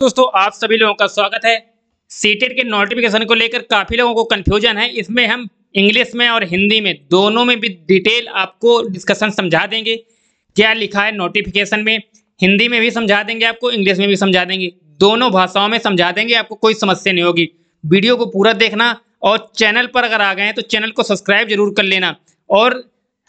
दोस्तों आप सभी लोगों का स्वागत है सीटेट e के नोटिफिकेशन को लेकर काफ़ी लोगों को कन्फ्यूजन है इसमें हम इंग्लिश में और हिंदी में दोनों में भी डिटेल आपको डिस्कशन समझा देंगे क्या लिखा है नोटिफिकेशन में हिंदी में भी समझा देंगे आपको इंग्लिश में भी समझा देंगे दोनों भाषाओं में समझा देंगे आपको कोई समस्या नहीं होगी वीडियो को पूरा देखना और चैनल पर अगर आ गए हैं तो चैनल को सब्सक्राइब जरूर कर लेना और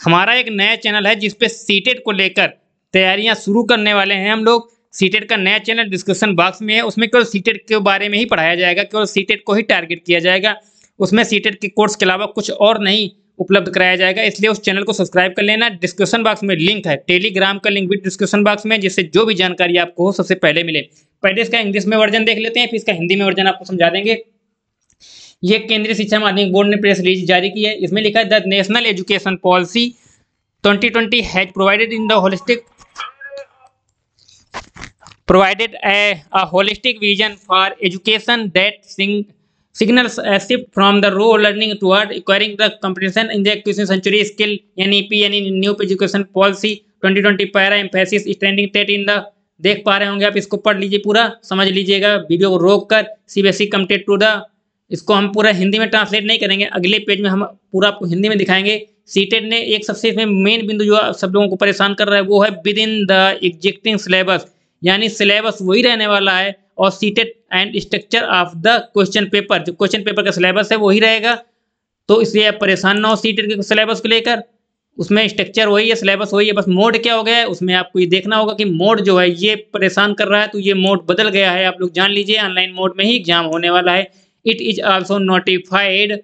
हमारा एक नया चैनल है जिसपे सीटेट e को लेकर तैयारियां शुरू करने वाले हैं हम लोग सीटेट का नया चैनल डिस्क्रिप्शन बॉक्स में है उसमें केवल सीटेट के बारे में ही पढ़ाया जाएगा केवल सीटेट को ही टारगेट किया जाएगा उसमें सीटेट के कोर्स के अलावा कुछ और नहीं उपलब्ध कराया जाएगा इसलिए उस चैनल को सब्सक्राइब कर लेना डिस्क्रिप्शन बॉक्स में लिंक है टेलीग्राम का लिंक भी डिस्क्रिप्शन बॉक्स में जिससे जो भी जानकारी आपको हो सबसे पहले मिले पहले इसका इंग्लिश में वर्जन देख लेते हैं फिर इसका हिंदी में वर्जन आपको समझा देंगे ये केंद्रीय शिक्षा माध्यमिक बोर्ड ने प्रेस रिलीज जारी की है इसमें लिखा है the national education policy 2020 has provided in the holistic provided a, a holistic vision for education that sing, signals a shift from the raw learning toward acquiring the competencies in the 21st century skill NEP and in new education policy 2020 para emphasis standing TET in the देख पा रहे होंगे आप इसको पढ़ लीजिए पूरा समझ लीजिएगा वीडियो को रोक कर C B S E committed to the इसको हम पूरा हिंदी में ट्रांसलेट नहीं करेंगे अगले पेज में हम पूरा आपको हिंदी में दिखाएंगे सीटेड ने एक सबसे इसमें मेन बिंदु जो सब लोगों को परेशान कर रहा है वो है within the existing syllabus यानी सिलेबस वही रहने वाला है और CTET and structure of the question paper जो क्वेश्चन पेपर का सिलेबस है वही रहेगा तो इसलिए आप परेशान ना हो सीटेड के सिलेबस को लेकर उसमें स्ट्रक्चर वही है सिलेबस वही है बस मोड क्या हो गया है उसमें आपको ये देखना होगा कि मोड जो है ये परेशान कर रहा है तो ये मोड बदल गया है आप लोग जान लीजिए ऑनलाइन मोड में ही एग्जाम होने वाला है it is also notified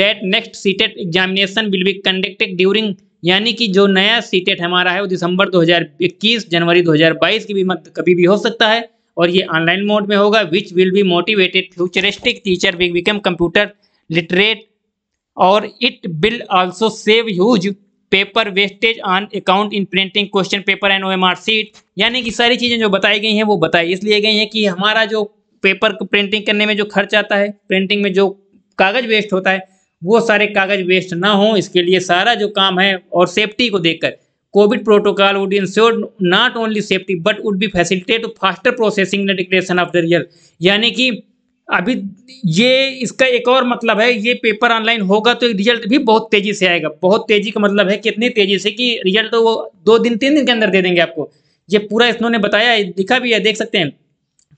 that next CTET examination will be conducted during यानी कि जो नया सीटेट हमारा है वो दिसंबर 2021 जनवरी 2022 की भी मत कभी भी हो सकता है और ये ऑनलाइन मोड में होगा which will be motivated futuristic teacher will become computer literate और it will also save huge paper wastage on account in printing question paper and O M R sheet यानी कि सारी चीज़ें जो बताई गई हैं वो बताई इसलिए गई हैं कि हमारा जो पेपर प्रिंटिंग करने में जो खर्च आता है प्रिंटिंग में जो कागज़ वेस्ट होता है वो सारे कागज़ वेस्ट ना हो इसके लिए सारा जो काम है और सेफ्टी को देखकर COVID protocol would ensure not only safety but would be facilitate faster processing processing declaration of the real यानी कि अभी ये इसका एक और मतलब है ये पेपर ऑनलाइन होगा तो रिजल्ट भी बहुत तेज़ी से आएगा बहुत तेज़ी का मतलब है कितनी तेज़ी से कि रिजल्ट तो वो दो दिन तीन दिन के अंदर दे देंगे आपको ये पूरा इन्होंने बताया दिखा भी है देख सकते हैं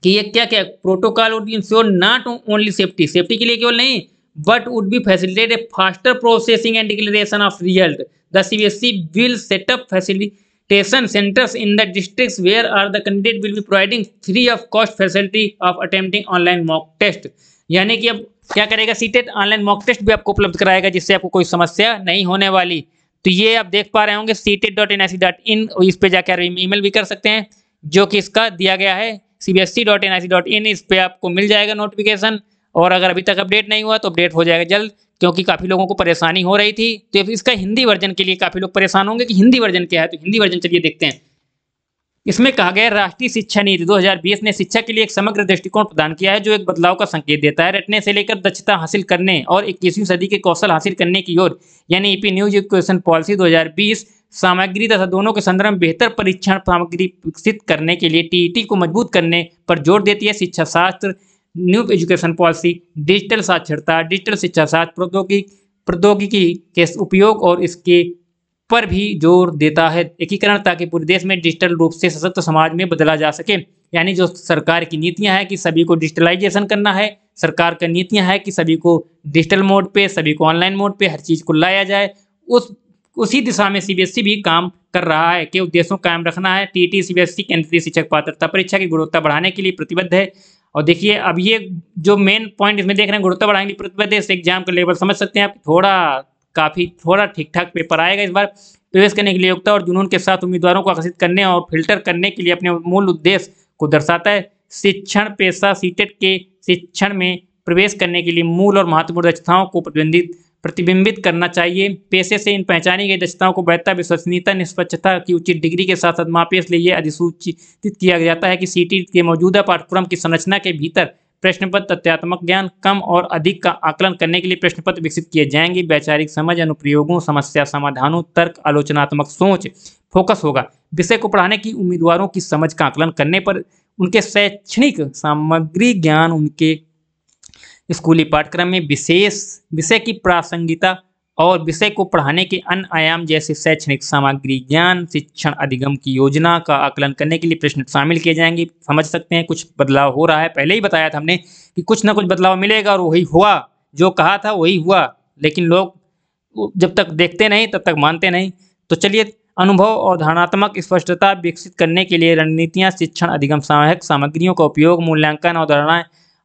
कि ये क्या क्या protocol would ensure not only safety safety के लिए केवल नहीं but would be facilitate a faster processing and declaration of result the CBSE will set up facilitation centres in the district where are the candidate will be providing free of cost facility of attempting online mock test यानी कि अब क्या करेगा CTET online mock test भी आपको उपलब्ध कराएगा जिससे आपको कोई समस्या नहीं होने वाली तो ये आप देख पा रहे होंगे C CTET dot N I C dot in इस पर जाकर ई मेल भी कर सकते हैं जो कि इसका दिया गया है C B S C dot N I C dot in इस पर आपको मिल जाएगा नोटिफिकेशन और अगर अभी तक अपडेट नहीं हुआ तो अपडेट हो जाएगा जल्द क्योंकि काफ़ी लोगों को परेशानी हो रही थी तो इसका हिंदी वर्जन के लिए काफ़ी लोग परेशान होंगे कि हिंदी वर्जन क्या है तो हिंदी वर्जन चलिए देखते हैं इसमें कहा गया राष्ट्रीय शिक्षा नीति 2020 ने शिक्षा के लिए एक समग्र दृष्टिकोण प्रदान किया है जो एक बदलाव का संकेत देता है रटने से लेकर दक्षता हासिल करने और इक्कीसवीं सदी के कौशल हासिल करने की ओर यानी ईपी न्यूज एजुकेशन पॉलिसी 2020 सामग्री तथा दोनों के संदर्भ में बेहतर परीक्षण सामग्री विकसित करने के लिए टी e को मजबूत करने पर जोर देती है शिक्षा शास्त्र न्यू एजुकेशन पॉलिसी डिजिटल साक्षरता डिजिटल शिक्षा साथ प्रौद्योगिकी प्रौद्योगिकी के उपयोग और इसके पर भी जोर देता है एकीकरण ताकि पूरे देश में डिजिटल रूप से सशक्त समाज में बदला जा सके यानी जो सरकार की नीतियां हैं कि सभी को डिजिटलाइजेशन करना है सरकार का नीतियां हैं कि सभी को डिजिटल मोड पे सभी को ऑनलाइन मोड पे हर चीज़ को लाया जाए उस उसी दिशा में सीबीएसई e भी काम कर रहा है के उद्देश्यों कायम रखना है टी e एस सी केंद्रीय शिक्षक पात्रता परीक्षा की गुणवत्ता बढ़ाने के लिए प्रतिबद्ध है और देखिए अब ये जो मेन पॉइंट इसमें देख रहे हैं गुणवत्ता बढ़ाएंगे प्रदेश एग्जाम का लेवल समझ सकते हैं आप थोड़ा काफ़ी थोड़ा ठीक ठाक पेपर आएगा इस बार प्रवेश करने के लिए योग्यता और जुनून के साथ उम्मीदवारों को आकर्षित करने और फिल्टर करने के लिए अपने मूल उद्देश्य को दर्शाता है शिक्षण पेशा सीटेट के शिक्षण में प्रवेश करने के लिए मूल और महत्वपूर्ण दक्षताओं को प्रतिबंधित प्रतिबिंबित करना चाहिए पेशे से इन पहचानी गई दक्षताओं को बेहतर विश्वसनीयता निष्पक्षता की उचित डिग्री के साथ साथ मापे इसलिए यह अधिसूचित किया जाता है कि सी के मौजूदा पाठ्यक्रम की संरचना के भीतर प्रश्नपत्र तथ्यात्मक ज्ञान कम और अधिक का आकलन करने के लिए प्रश्नपत्र विकसित किए जाएंगे वैचारिक समझ अनुप्रयोगों समस्या समाधानों तर्क आलोचनात्मक सोच फोकस होगा विषय को पढ़ाने की उम्मीदवारों की समझ का आकलन करने पर उनके शैक्षणिक सामग्री ज्ञान उनके स्कूली पाठ्यक्रम में विशेष विषय की प्रासंगिकता और विषय को पढ़ाने के अन्य आयाम जैसे शैक्षणिक सामग्री ज्ञान शिक्षण अधिगम की योजना का आकलन करने के लिए प्रश्न शामिल किए जाएंगे समझ सकते हैं कुछ बदलाव हो रहा है पहले ही बताया था हमने कि कुछ ना कुछ बदलाव मिलेगा और वही हुआ जो कहा था वही हुआ लेकिन लोग जब तक देखते नहीं तब तक मानते नहीं तो चलिए अनुभव और धारणात्मक स्पष्टता विकसित करने के लिए रणनीतियाँ शिक्षण अधिगम सहायक सामग्रियों का उपयोग मूल्यांकन और धारणाएँ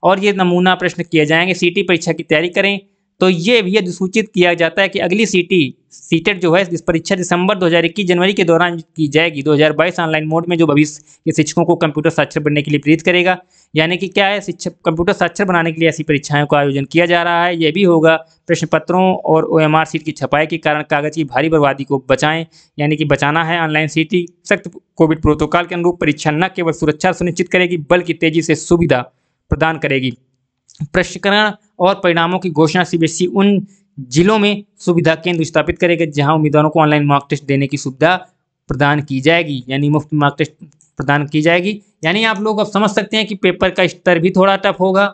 और ये नमूना प्रश्न किए जाएंगे सीटी परीक्षा की तैयारी करें तो ये भी अधिसूचित किया जाता है कि अगली सीटी सीटेट जो है इस परीक्षा दिसंबर 2021 जनवरी के दौरान की जाएगी 2022 ऑनलाइन मोड में जो भविष्य के शिक्षकों को कंप्यूटर साक्षर बनने के लिए प्रेरित करेगा यानी कि क्या है शिक्षक कंप्यूटर साक्षर बनाने के लिए ऐसी परीक्षाओं का आयोजन किया जा रहा है यह भी होगा प्रश्न पत्रों और ओ एम सीट की छपाई के कारण कागज की भारी बर्बादी को बचाएं यानी कि बचाना है ऑनलाइन सीटी सख्त कोविड प्रोटोकॉल के अनुरूप परीक्षा न केवल सुरक्षा सुनिश्चित करेगी बल्कि तेजी से सुविधा प्रदान करेगी प्रशिक्षण और परिणामों की घोषणा सीबीएसई e उन जिलों में सुविधा केंद्र स्थापित करेगा जहां उम्मीदवारों को ऑनलाइन मार्क टेस्ट देने की सुविधा प्रदान की जाएगी यानी मुफ्त मार्क टेस्ट प्रदान की जाएगी यानी आप लोग अब समझ सकते हैं कि पेपर का स्तर भी थोड़ा टफ होगा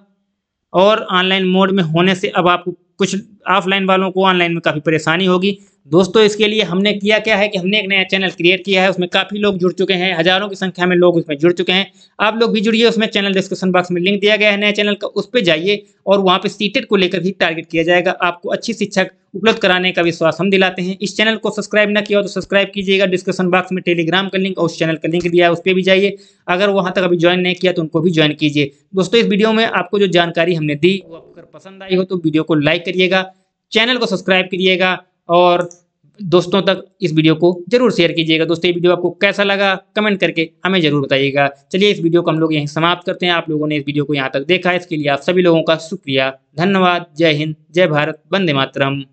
और ऑनलाइन मोड में होने से अब आपको कुछ ऑफलाइन वालों को ऑनलाइन में काफ़ी परेशानी होगी दोस्तों इसके लिए हमने किया क्या है कि हमने एक नया चैनल क्रिएट किया है उसमें काफ़ी लोग जुड़ चुके हैं हज़ारों की संख्या में लोग उसमें जुड़ चुके हैं आप लोग भी जुड़िए उसमें चैनल डिस्क्रिप्शन बॉक्स में लिंक दिया गया है नया चैनल का उस पर जाइए और वहाँ पर सीटेट को लेकर भी टारगेट किया जाएगा आपको अच्छी शिक्षा उपलब्ध कराने का विश्वास हम दिलाते हैं इस चैनल को सब्सक्राइब न किया तो सब्सक्राइब कीजिएगा डिस्क्रिप्शन बॉक्स में टेलीग्राम का लिंक और उस चैनल का लिंक दिया है उस पर भी जाइए अगर वहाँ तक अभी ज्वाइन नहीं किया तो उनको भी ज्वाइन कीजिए दोस्तों इस वीडियो में आपको जो जानकारी हमने दी वो अगर पसंद आई हो तो वीडियो को लाइक करिएगा चैनल को सब्सक्राइब करिएगा और दोस्तों तक इस वीडियो को जरूर शेयर कीजिएगा दोस्तों ये वीडियो आपको कैसा लगा कमेंट करके हमें जरूर बताइएगा चलिए इस वीडियो को हम लोग यहीं समाप्त करते हैं आप लोगों ने इस वीडियो को यहाँ तक देखा इसके लिए आप सभी लोगों का शुक्रिया धन्यवाद जय हिंद जय भारत वंदे मातरम